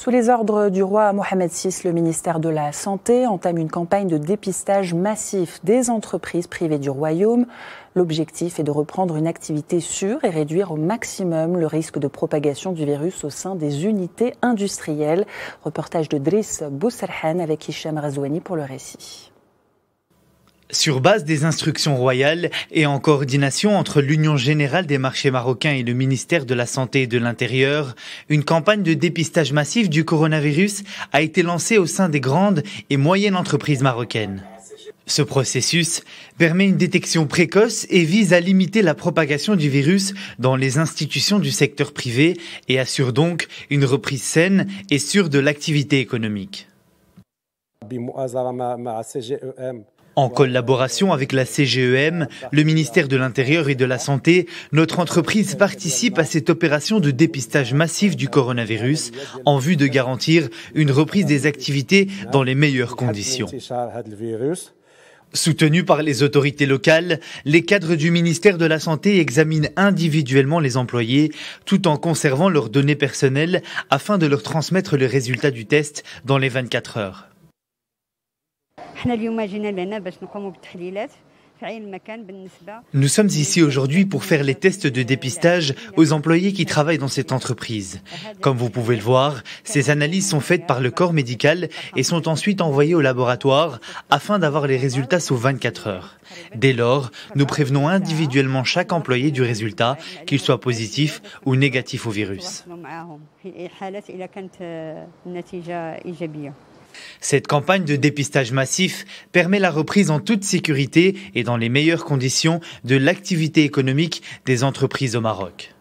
Sous les ordres du roi Mohamed VI, le ministère de la Santé entame une campagne de dépistage massif des entreprises privées du royaume. L'objectif est de reprendre une activité sûre et réduire au maximum le risque de propagation du virus au sein des unités industrielles. Reportage de Driss Bousserhan avec Hicham Razouani pour le récit. Sur base des instructions royales et en coordination entre l'Union générale des marchés marocains et le ministère de la Santé et de l'Intérieur, une campagne de dépistage massif du coronavirus a été lancée au sein des grandes et moyennes entreprises marocaines. Ce processus permet une détection précoce et vise à limiter la propagation du virus dans les institutions du secteur privé et assure donc une reprise saine et sûre de l'activité économique. En collaboration avec la CGEM, le ministère de l'Intérieur et de la Santé, notre entreprise participe à cette opération de dépistage massif du coronavirus en vue de garantir une reprise des activités dans les meilleures conditions. soutenu par les autorités locales, les cadres du ministère de la Santé examinent individuellement les employés tout en conservant leurs données personnelles afin de leur transmettre les résultats du test dans les 24 heures. Nous sommes ici aujourd'hui pour faire les tests de dépistage aux employés qui travaillent dans cette entreprise. Comme vous pouvez le voir, ces analyses sont faites par le corps médical et sont ensuite envoyées au laboratoire afin d'avoir les résultats sous 24 heures. Dès lors, nous prévenons individuellement chaque employé du résultat, qu'il soit positif ou négatif au virus. Cette campagne de dépistage massif permet la reprise en toute sécurité et dans les meilleures conditions de l'activité économique des entreprises au Maroc.